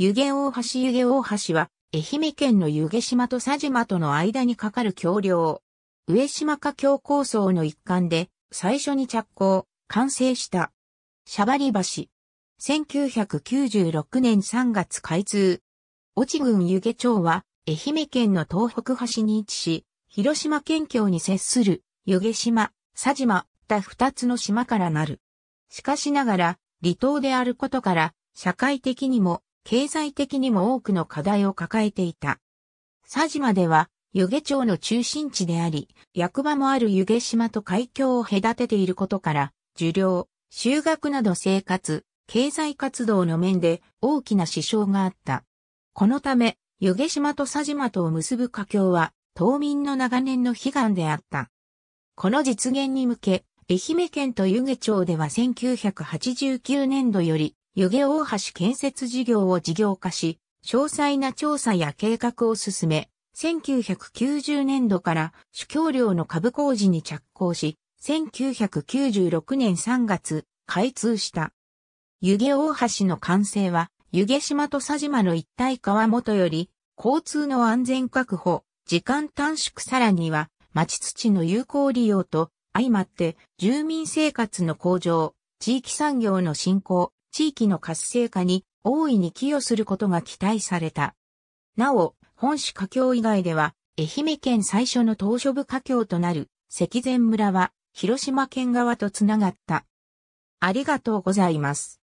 湯気大橋湯気大橋は、愛媛県の湯気島と佐島との間に架かる橋梁。上島架橋構想の一環で、最初に着工、完成した。シャバリ橋。1996年3月開通。越智郡湯気町は、愛媛県の東北端に位置し、広島県境に接する、湯気島、佐島、た二つの島からなる。しかしながら、離島であることから、社会的にも経済的にも多くの課題を抱えていた。佐島では、湯気町の中心地であり、役場もある湯気島と海峡を隔てていることから、受領、修学など生活、経済活動の面で大きな支障があった。このため、湯気島と佐島とを結ぶ架橋は、島民の長年の悲願であった。この実現に向け、愛媛県と湯気町では1989年度より、湯気大橋建設事業を事業化し、詳細な調査や計画を進め、1990年度から主橋料の下部工事に着工し、1996年3月、開通した。湯気大橋の完成は、湯気島と佐島の一体化はもとより、交通の安全確保、時間短縮さらには、町土の有効利用と、相まって、住民生活の向上、地域産業の振興、地域の活性化に大いに寄与することが期待された。なお、本市華僑以外では、愛媛県最初の島嶼部華僑となる関前村は、広島県側とつながった。ありがとうございます。